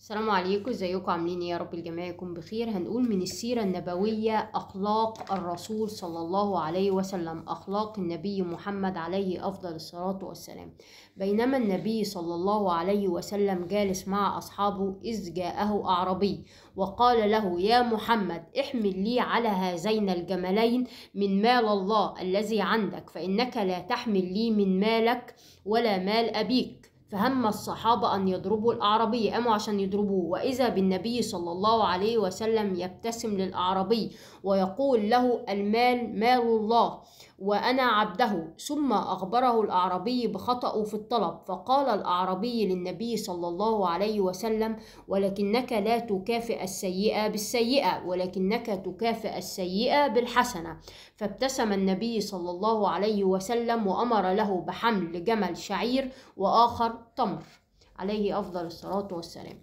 السلام عليكم ازيكم عاملين ايه يا رب الجميع يكون بخير هنقول من السيرة النبوية أخلاق الرسول صلى الله عليه وسلم أخلاق النبي محمد عليه أفضل الصلاة والسلام بينما النبي صلى الله عليه وسلم جالس مع أصحابه إذ جاءه أعربي وقال له يا محمد احمل لي على هذين الجملين من مال الله الذي عندك فإنك لا تحمل لي من مالك ولا مال أبيك فهم الصحابة أن يضربوا الأعرابي قاموا عشان يضربوه وإذا بالنبي صلى الله عليه وسلم يبتسم للأعرابي ويقول له المال مال الله وأنا عبده ثم أخبره الأعرابي بخطأه في الطلب فقال الأعرابي للنبي صلى الله عليه وسلم ولكنك لا تكافئ السيئة بالسيئة ولكنك تكافئ السيئة بالحسنة فابتسم النبي صلى الله عليه وسلم وأمر له بحمل جمل شعير وآخر تمر عليه أفضل الصلاة والسلام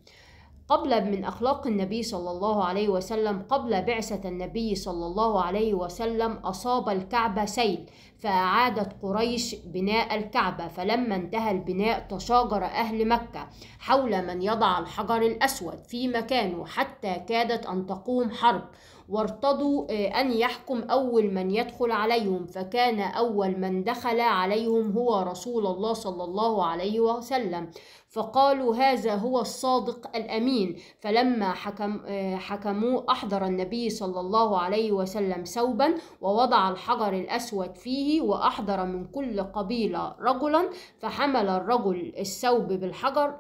قبل من أخلاق النبي صلى الله عليه وسلم قبل بعثة النبي صلى الله عليه وسلم أصاب الكعبة سيل فأعادت قريش بناء الكعبة فلما انتهى البناء تشاجر أهل مكة حول من يضع الحجر الأسود في مكانه حتى كادت أن تقوم حرب وارتضوا آه، أن يحكم أول من يدخل عليهم فكان أول من دخل عليهم هو رسول الله صلى الله عليه وسلم فقالوا هذا هو الصادق الأمين فلما حكم آه، حكموا أحضر النبي صلى الله عليه وسلم ثوبا ووضع الحجر الأسود فيه وأحضر من كل قبيلة رجلا فحمل الرجل الثوب بالحجر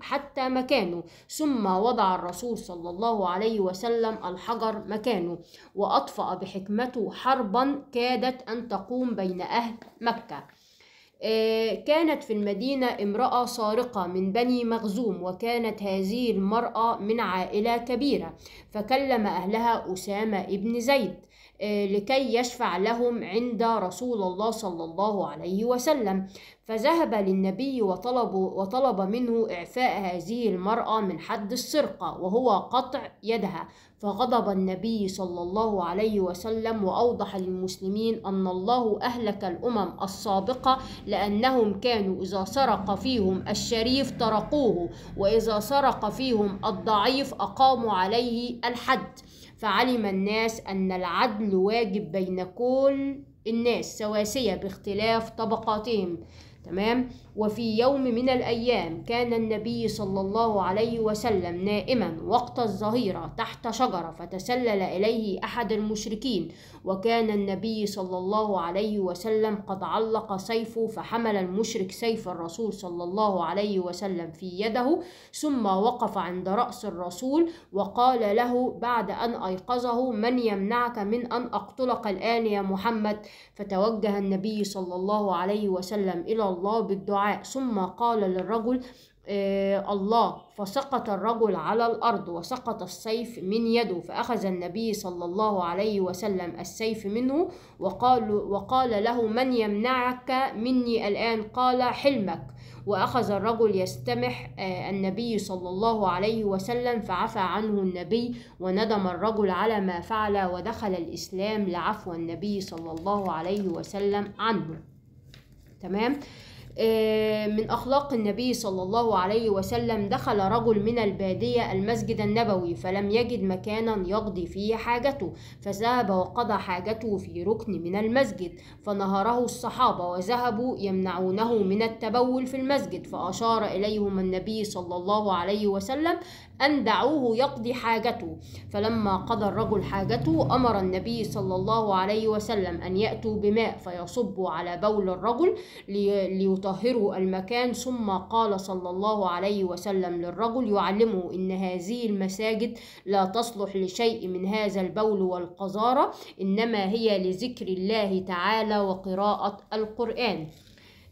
حتى مكانه ثم وضع الرسول صلى الله عليه وسلم الحجر مكانه وأطفأ بحكمته حربا كادت أن تقوم بين أهل مكة آه، كانت في المدينة امرأة سارقة من بني مخزوم وكانت هذه المرأة من عائلة كبيرة فكلم أهلها أسامة ابن زيد آه، لكي يشفع لهم عند رسول الله صلى الله عليه وسلم فذهب للنبي وطلب, وطلب منه إعفاء هذه المرأة من حد السرقة وهو قطع يدها فغضب النبي صلى الله عليه وسلم وأوضح للمسلمين أن الله أهلك الأمم السابقة لأنهم كانوا إذا سرق فيهم الشريف تركوه وإذا سرق فيهم الضعيف أقاموا عليه الحد فعلم الناس أن العدل واجب بين كل الناس سواسية باختلاف طبقاتهم تمام وفي يوم من الأيام كان النبي صلى الله عليه وسلم نائما وقت الظهيرة تحت شجرة فتسلل إليه أحد المشركين وكان النبي صلى الله عليه وسلم قد علق سيفه فحمل المشرك سيف الرسول صلى الله عليه وسلم في يده ثم وقف عند رأس الرسول وقال له بعد أن أيقظه من يمنعك من أن أقتلك الآن يا محمد فتوجه النبي صلى الله عليه وسلم إلى الله بالدعاء ثم قال للرجل آه الله فسقط الرجل على الأرض وسقط السيف من يده فأخذ النبي صلى الله عليه وسلم السيف منه وقال, وقال له من يمنعك مني الآن قال حلمك وأخذ الرجل يستمح آه النبي صلى الله عليه وسلم فعفى عنه النبي وندم الرجل على ما فعل ودخل الإسلام لعفو النبي صلى الله عليه وسلم عنه تمام آه، من أخلاق النبي صلى الله عليه وسلم دخل رجل من البادية المسجد النبوي فلم يجد مكانا يقضي فيه حاجته فذهب وقضى حاجته في ركن من المسجد فنهره الصحابة وذهبوا يمنعونه من التبول في المسجد فأشار إليهم النبي صلى الله عليه وسلم أن دعوه يقضي حاجته فلما قضى الرجل حاجته أمر النبي صلى الله عليه وسلم أن يأتوا بماء فيصبوا على بول الرجل ليطلقوا طهروا المكان ثم قال صلى الله عليه وسلم للرجل يعلمه إن هذه المساجد لا تصلح لشيء من هذا البول والقذارة إنما هي لذكر الله تعالى وقراءة القرآن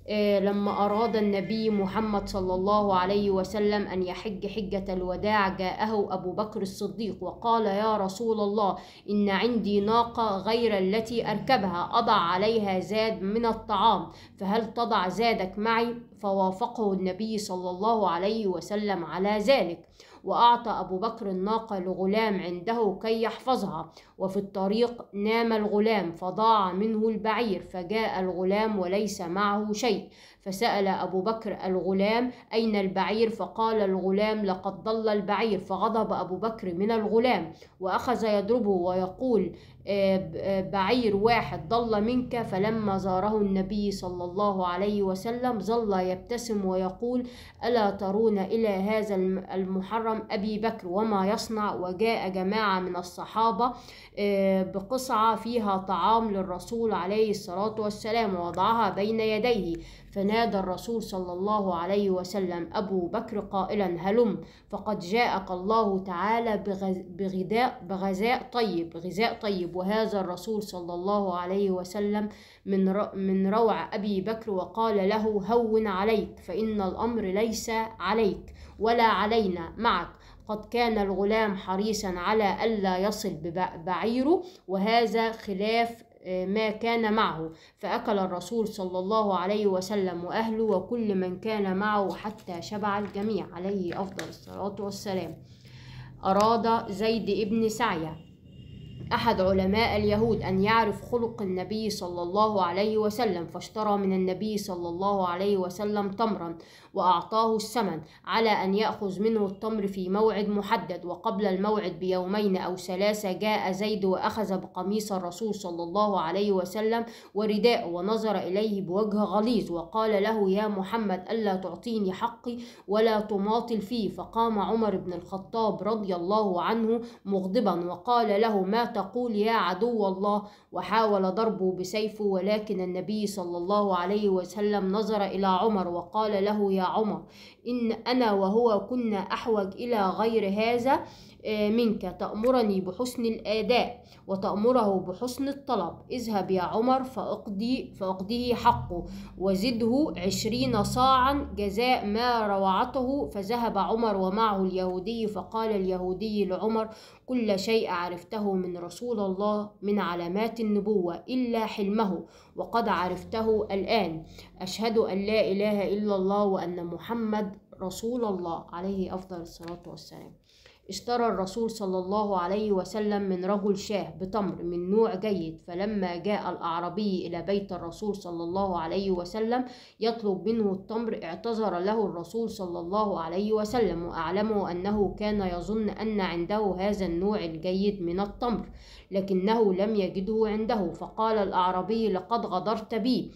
آه، لما أراد النبي محمد صلى الله عليه وسلم أن يحج حجة الوداع جاءه أبو بكر الصديق وقال يا رسول الله إن عندي ناقة غير التي أركبها أضع عليها زاد من الطعام فهل تضع زادك معي؟ فوافقه النبي صلى الله عليه وسلم على ذلك وأعطى أبو بكر الناقة لغلام عنده كي يحفظها وفي الطريق نام الغلام فضاع منه البعير فجاء الغلام وليس معه شيء فسأل أبو بكر الغلام أين البعير فقال الغلام لقد ضل البعير فغضب أبو بكر من الغلام وأخذ يضربه ويقول آه، آه، بعير واحد ضل منك فلما زاره النبي صلى الله عليه وسلم ظل يبتسم ويقول ألا ترون إلى هذا المحرم أبي بكر وما يصنع وجاء جماعة من الصحابة آه، بقصعة فيها طعام للرسول عليه الصلاة والسلام ووضعها بين يديه فنادى الرسول صلى الله عليه وسلم أبو بكر قائلا هلم فقد جاءك الله تعالى بغذاء, بغذاء طيب غذاء طيب وهذا الرسول صلى الله عليه وسلم من من روع أبي بكر وقال له هون عليك فإن الأمر ليس عليك ولا علينا معك قد كان الغلام حريصا على ألا يصل بعيره وهذا خلاف آه، ما كان معه فأكل الرسول صلى الله عليه وسلم وأهله وكل من كان معه حتى شبع الجميع عليه أفضل الصلاة والسلام أراد زيد ابن سعية أحد علماء اليهود أن يعرف خلق النبي صلى الله عليه وسلم فاشترى من النبي صلى الله عليه وسلم تمرا وأعطاه الثمن على أن يأخذ منه التمر في موعد محدد وقبل الموعد بيومين أو ثلاثة جاء زيد وأخذ بقميص الرسول صلى الله عليه وسلم ورداءه ونظر إليه بوجه غليظ وقال له يا محمد ألا تعطيني حقي ولا تماطل فيه فقام عمر بن الخطاب رضي الله عنه مغضبا وقال له ما تقول يا عدو الله وحاول ضربه بسيفه ولكن النبي صلى الله عليه وسلم نظر إلى عمر وقال له يا عمر إن أنا وهو كنا أحوج إلى غير هذا آه، منك تأمرني بحسن الآداء وتأمره بحسن الطلب اذهب يا عمر فأقضي فأقضيه حقه وزده عشرين صاعا جزاء ما روعته فذهب عمر ومعه اليهودي فقال اليهودي لعمر كل شيء عرفته من رسول الله من علامات النبوة إلا حلمه وقد عرفته الآن أشهد أن لا إله إلا الله وأن محمد رسول الله عليه أفضل الصلاة والسلام اشترى الرسول صلى الله عليه وسلم من رجل شاه بتمر من نوع جيد فلما جاء الأعرابي إلى بيت الرسول صلى الله عليه وسلم يطلب منه التمر اعتذر له الرسول صلى الله عليه وسلم وأعلمه أنه كان يظن أن عنده هذا النوع الجيد من التمر لكنه لم يجده عنده فقال الأعرابي لقد غدرت بي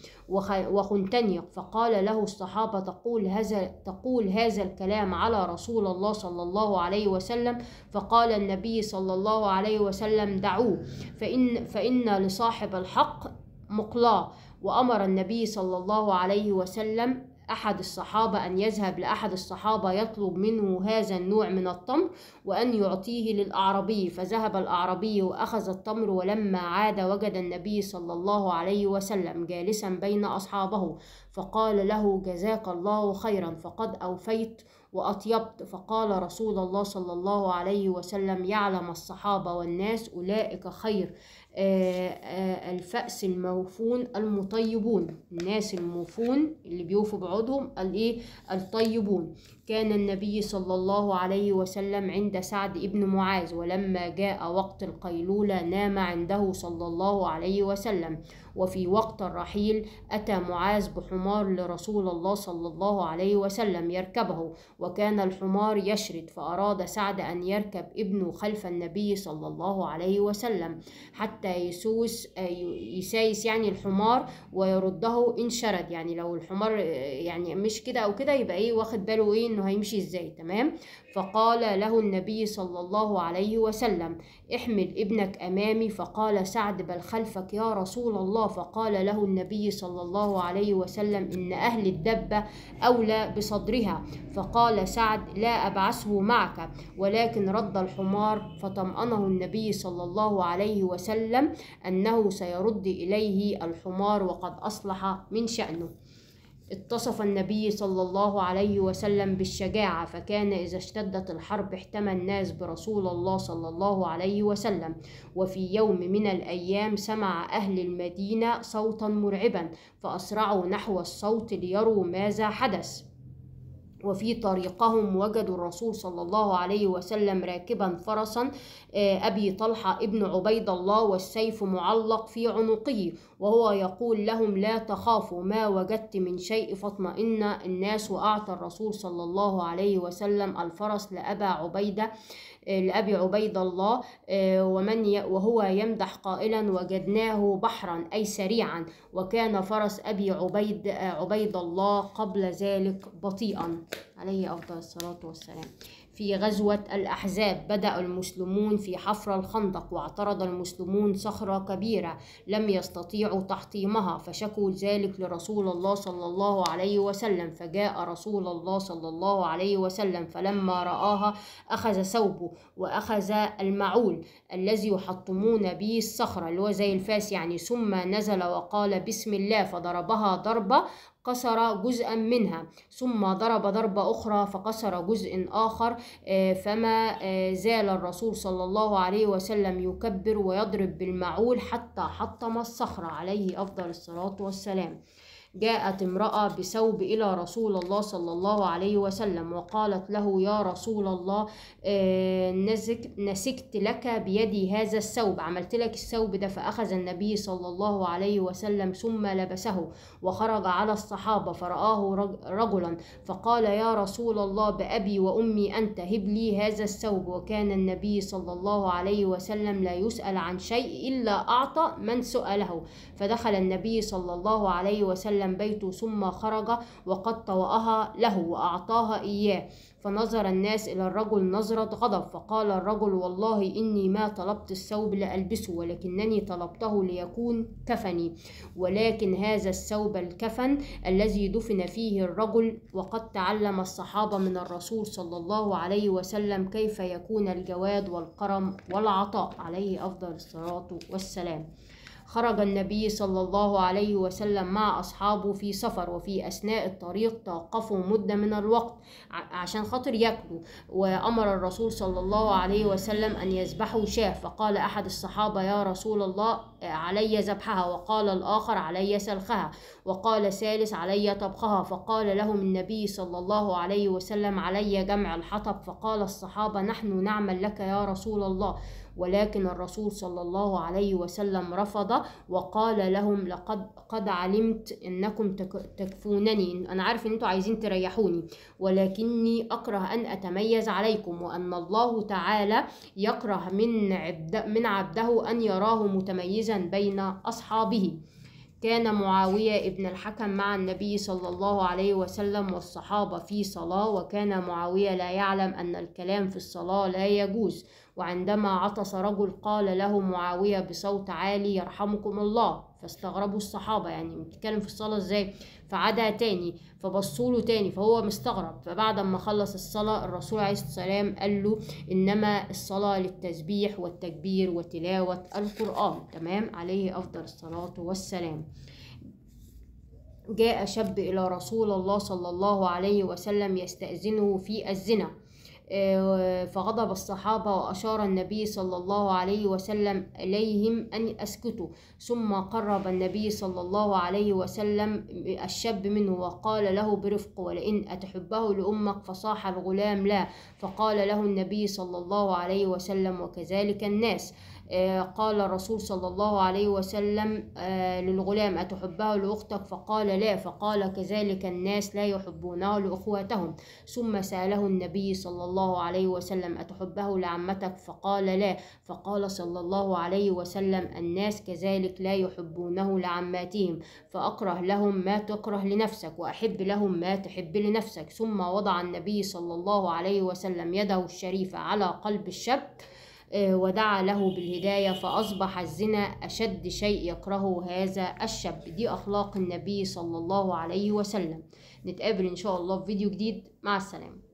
وخنتني فقال له الصحابة تقول هذا تقول هذا الكلام على رسول الله صلى الله عليه وسلم وسلم فقال النبي صلى الله عليه وسلم دعوه فإن, فإن لصاحب الحق مقلاه وأمر النبي صلى الله عليه وسلم أحد الصحابة أن يذهب لأحد الصحابة يطلب منه هذا النوع من التمر وأن يعطيه للأعرابي فذهب الأعرابي وأخذ التمر ولما عاد وجد النبي صلى الله عليه وسلم جالسا بين أصحابه فقال له جزاك الله خيرا فقد أوفيت وأطيبت فقال رسول الله صلى الله عليه وسلم يعلم الصحابة والناس أولئك خير آه، آه، الفأس الموفون المطيبون الناس الموفون اللي بيوفوا بعضهم الايه الطيبون كان النبي صلى الله عليه وسلم عند سعد ابن معاذ ولما جاء وقت القيلولة نام عنده صلى الله عليه وسلم وفي وقت الرحيل أتى معاذ بحمار لرسول الله صلى الله عليه وسلم يركبه وكان الحمار يشرد فأراد سعد أن يركب ابنه خلف النبي صلى الله عليه وسلم حتى يسوس آه، يسايس يعني الحمار ويرده إن شرد يعني لو الحمار آه، يعني مش كده أو كده يبقى إيه واخد باله إيه إنه هيمشي إزاي تمام فقال له النبي صلى الله عليه وسلم احمل ابنك أمامي فقال سعد بل خلفك يا رسول الله فقال له النبي صلى الله عليه وسلم إن أهل الدبة أولى بصدرها فقال سعد لا أبعثه معك ولكن رد الحمار فطمأنه النبي صلى الله عليه وسلم أنه سيرد إليه الحمار وقد أصلح من شأنه اتصف النبي صلى الله عليه وسلم بالشجاعة فكان إذا اشتدت الحرب احتمى الناس برسول الله صلى الله عليه وسلم وفي يوم من الأيام سمع أهل المدينة صوتا مرعبا فأسرعوا نحو الصوت ليروا ماذا حدث وفي طريقهم وجدوا الرسول صلى الله عليه وسلم راكبا فرسا آه، أبي طلحة ابن عبيد الله والسيف معلق في عنقه وهو يقول لهم لا تخافوا ما وجدت من شيء فاطمئن الناس وأعطى الرسول صلى الله عليه وسلم الفرس لأبا عبيدة لأبي عبيد الله آه، ومن وهو يمدح قائلا وجدناه بحرا أي سريعا وكان فرس أبي عبيد آه، عبيد الله قبل ذلك بطيئا عليه أفضل الصلاة والسلام في غزوة الأحزاب بدأ المسلمون في حفر الخندق واعترض المسلمون صخرة كبيرة لم يستطيعوا تحطيمها فشكوا ذلك لرسول الله صلى الله عليه وسلم فجاء رسول الله صلى الله عليه وسلم فلما رآها أخذ ثوبه وأخذ المعول الذي يحطمون به الصخرة اللي هو زي الفاس يعني ثم نزل وقال بسم الله فضربها ضربة قصر جزءا منها ثم ضرب ضربة أخرى فقصر جزء آخر آه، فما آه، زال الرسول صلى الله عليه وسلم يكبر ويضرب بالمعول حتى حطم الصخرة عليه أفضل الصلاة والسلام جاءت امرأة بثوب إلى رسول الله صلى الله عليه وسلم وقالت له يا رسول الله آه، نسكت لك بيدي هذا الثوب عملت لك الثوب ده فأخذ النبي صلى الله عليه وسلم ثم لبسه وخرج على الصحابة فرآه رجلا فقال يا رسول الله بأبي وأمي أنت هب لي هذا الثوب وكان النبي صلى الله عليه وسلم لا يسأل عن شيء إلا أعطى من سأله فدخل النبي صلى الله عليه وسلم وسلم بيته ثم خرج وقد طوأها له وأعطاها إياه فنظر الناس إلى الرجل نظرة غضب فقال الرجل والله إني ما طلبت الثوب لألبسه ولكنني طلبته ليكون كفني ولكن هذا الثوب الكفن الذي دفن فيه الرجل وقد تعلم الصحابة من الرسول صلى الله عليه وسلم كيف يكون الجواد والكرم والعطاء عليه أفضل الصلاة والسلام خرج النبي صلى الله عليه وسلم مع أصحابه في سفر وفي أثناء الطريق توقفوا مدة من الوقت عشان خاطر ياكلوا وأمر الرسول صلى الله عليه وسلم أن يذبحوا شاة فقال أحد الصحابة يا رسول الله علي ذبحها وقال الآخر علي سلخها وقال ثالث علي طبخها فقال لهم النبي صلى الله عليه وسلم علي جمع الحطب فقال الصحابة نحن نعمل لك يا رسول الله ولكن الرسول صلى الله عليه وسلم رفض وقال لهم لقد قد علمت انكم تكفونني انا عارف ان انتوا عايزين تريحوني ولكني اكره ان اتميز عليكم وان الله تعالى يكره من عبد من عبده ان يراه متميزا بين اصحابه كان معاوية ابن الحكم مع النبي صلى الله عليه وسلم والصحابة في صلاة وكان معاوية لا يعلم أن الكلام في الصلاة لا يجوز وعندما عطس رجل قال له معاوية بصوت عالي يرحمكم الله فاستغربوا الصحابة يعني بتتكلم في الصلاة ازاي فعادها تاني فبصوا له تاني فهو مستغرب فبعد ما خلص الصلاة الرسول عليه الصلاة والسلام قال له إنما الصلاة للتسبيح والتكبير وتلاوة القرآن تمام عليه أفضل الصلاة والسلام جاء شاب إلى رسول الله صلى الله عليه وسلم يستأذنه في الزنا آه، فغضب الصحابة وأشار النبي صلى الله عليه وسلم إليهم أن أسكتوا ثم قرب النبي صلى الله عليه وسلم الشاب منه وقال له برفق ولئن أتحبه لأمك فصاح الغلام لا فقال له النبي صلى الله عليه وسلم وكذلك الناس آه، قال الرسول صلى الله عليه وسلم آه، للغلام أتحبه لأختك فقال لا فقال كذلك الناس لا يحبونه لأخواتهم ثم سأله النبي صلى الله عليه وسلم أتحبه لعمتك فقال لا فقال صلى الله عليه وسلم الناس كذلك لا يحبونه لعماتهم فأكره لهم ما تكره لنفسك وأحب لهم ما تحب لنفسك ثم وضع النبي صلى الله عليه وسلم يده الشريفة على قلب الشاب آه، ودعا له بالهداية فأصبح الزنا أشد شيء يكرهه هذا الشاب دي أخلاق النبي صلى الله عليه وسلم نتقابل إن شاء الله في فيديو جديد مع السلامة